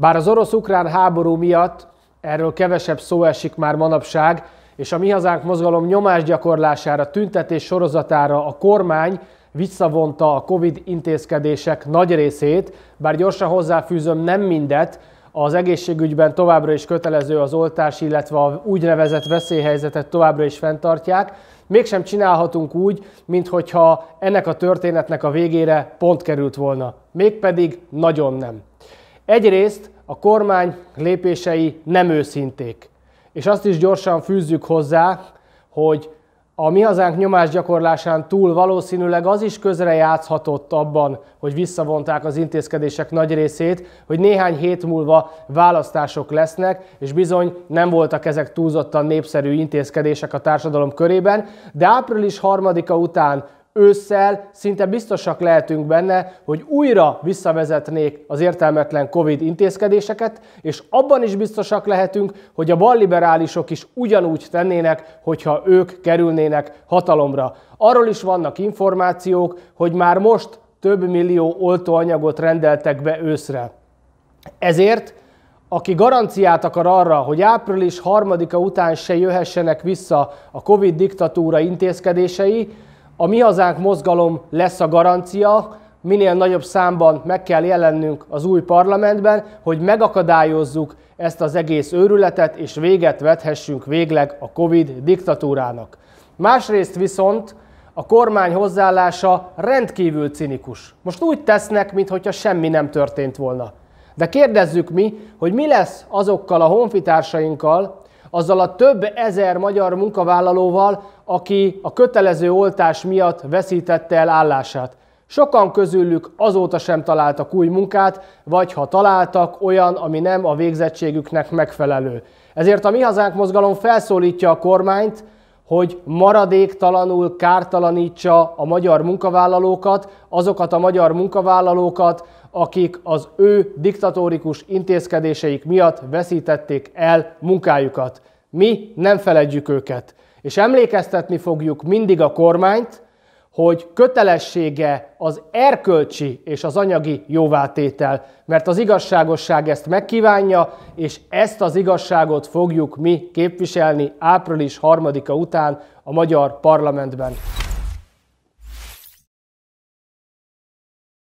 Bár az orosz-ukrán háború miatt erről kevesebb szó esik már manapság, és a Mi Hazánk mozgalom nyomásgyakorlására, tüntetés sorozatára a kormány visszavonta a Covid intézkedések nagy részét, bár gyorsan hozzáfűzöm nem mindet, az egészségügyben továbbra is kötelező az oltás, illetve a úgynevezett veszélyhelyzetet továbbra is fenntartják. Mégsem csinálhatunk úgy, mintha ennek a történetnek a végére pont került volna. Mégpedig nagyon nem. Egyrészt a kormány lépései nem őszinték. És azt is gyorsan fűzzük hozzá, hogy a mi hazánk nyomásgyakorlásán túl valószínűleg az is közre játszhatott abban, hogy visszavonták az intézkedések nagy részét, hogy néhány hét múlva választások lesznek, és bizony nem voltak ezek túlzottan népszerű intézkedések a társadalom körében, de április harmadika után ősszel szinte biztosak lehetünk benne, hogy újra visszavezetnék az értelmetlen Covid intézkedéseket, és abban is biztosak lehetünk, hogy a balliberálisok is ugyanúgy tennének, hogyha ők kerülnének hatalomra. Arról is vannak információk, hogy már most több millió oltóanyagot rendeltek be őszre. Ezért aki garanciát akar arra, hogy április harmadika után se jöhessenek vissza a Covid diktatúra intézkedései, a Mi Hazánk mozgalom lesz a garancia, minél nagyobb számban meg kell jelennünk az új parlamentben, hogy megakadályozzuk ezt az egész őrületet, és véget vethessünk végleg a Covid diktatúrának. Másrészt viszont a kormány hozzáállása rendkívül cinikus. Most úgy tesznek, mintha semmi nem történt volna. De kérdezzük mi, hogy mi lesz azokkal a honfitársainkkal, azzal a több ezer magyar munkavállalóval, aki a kötelező oltás miatt veszítette el állását. Sokan közülük azóta sem találtak új munkát, vagy ha találtak, olyan, ami nem a végzettségüknek megfelelő. Ezért a Mi Hazánk mozgalom felszólítja a kormányt, hogy maradéktalanul kártalanítsa a magyar munkavállalókat, azokat a magyar munkavállalókat, akik az ő diktatórikus intézkedéseik miatt veszítették el munkájukat. Mi nem feledjük őket. És emlékeztetni fogjuk mindig a kormányt, hogy kötelessége az erkölcsi és az anyagi jóvátétel, mert az igazságosság ezt megkívánja, és ezt az igazságot fogjuk mi képviselni április 3-a után a magyar parlamentben.